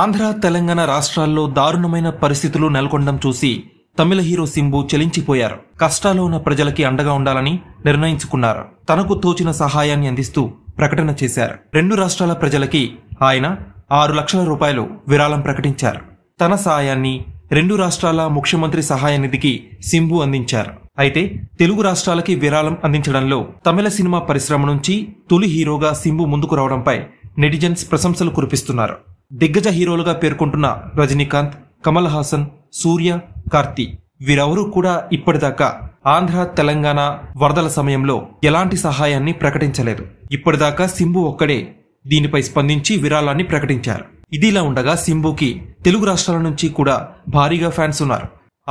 ఆంధ్ర తెలంగాణ రాష్ట్రాల్లో దారుణమైన పరిస్థితులు నెలకొనడం చూసి తమిళ హీరో సింబు చెలించిపోయారు కష్టాల్లో ఉన్న ప్రజలకి అండగా ఉండాలని నిర్ణయించుకున్నారు తనకు తోచిన సహాయాన్ని అందిస్తూ ప్రకటన చేశారు రెండు రాష్ట్రాల ప్రజలకి ఆయన ఆరు లక్షల రూపాయలు విరాళం ప్రకటించారు తన సహాయాన్ని రెండు రాష్ట్రాల ముఖ్యమంత్రి సహాయ నిధికి సింబు అందించారు అయితే తెలుగు రాష్ట్రాలకి విరాళం అందించడంలో తమిళ సినిమా పరిశ్రమ నుంచి తొలి హీరోగా సింబు ముందుకు రావడంపై నెటిజన్స్ ప్రశంసలు కురిపిస్తున్నారు దిగ్గజ హీరోలుగా పేర్కొంటున్న రజనీకాంత్ కమల్ హాసన్ సూర్య కార్తి వీరెవరూ కూడా ఇప్పటిదాకా ఆంధ్ర తెలంగాణ వరదల సమయంలో ఎలాంటి సహాయాన్ని ప్రకటించలేదు ఇప్పటిదాకా సింబు ఒక్కడే దీనిపై స్పందించి విరాళాన్ని ప్రకటించారు ఇదిలా ఉండగా సింబుకి తెలుగు రాష్ట్రాల నుంచి కూడా భారీగా ఫ్యాన్స్ ఉన్నారు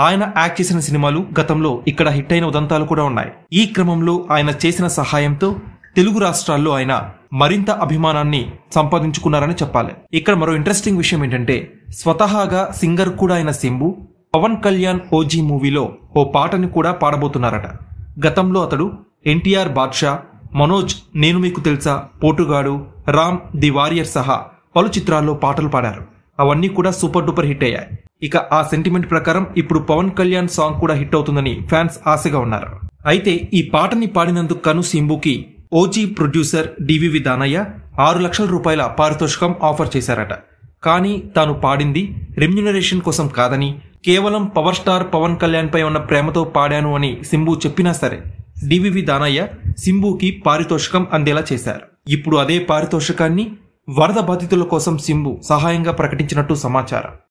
ఆయన యాక్ట్ చేసిన సినిమాలు గతంలో ఇక్కడ హిట్ అయిన ఉదంతాలు కూడా ఉన్నాయి ఈ క్రమంలో ఆయన చేసిన సహాయంతో తెలుగు రాష్ట్రాల్లో ఆయన మరింత అభిమానాన్ని సంపాదించుకున్నారని చెప్పాలి ఇక్కడ మరో ఇంట్రెస్టింగ్ విషయం ఏంటంటే స్వతహాగా సింగర్ కూడా అయిన సింబు పవన్ కళ్యాణ్ ఓజీ మూవీలో ఓ పాటని కూడా పాడబోతున్నారట గతంలో అతడు ఎన్టీఆర్ బాద్షా మనోజ్ నేను మీకు తెలుసా పోటుగాడు రామ్ ది వారియర్ సహా పలు చిత్రాల్లో పాటలు పాడారు అవన్నీ కూడా సూపర్ డూపర్ హిట్ అయ్యాయి ఇక ఆ సెంటిమెంట్ ప్రకారం ఇప్పుడు పవన్ కళ్యాణ్ సాంగ్ కూడా హిట్ అవుతుందని ఫ్యాన్స్ ఆశగా ఉన్నారు అయితే ఈ పాటని పాడినందుకు కను సింబుకి ఓజీ ప్రొడ్యూసర్ డివి విధానయ్య ఆరు లక్షల రూపాయల పారితోషికం ఆఫర్ చేశారట కానీ తాను పాడింది రెమ్యునరేషన్ కోసం కాదని కేవలం పవర్ స్టార్ పవన్ కళ్యాణ్పై ఉన్న ప్రేమతో పాడాను అని సింబు చెప్పినా సరే డివివి దానయ్య సింబుకి పారితోషికం అందేలా చేశారు ఇప్పుడు అదే పారితోషికాన్ని వరద బాధితుల కోసం సింబు సహాయంగా ప్రకటించినట్టు సమాచారం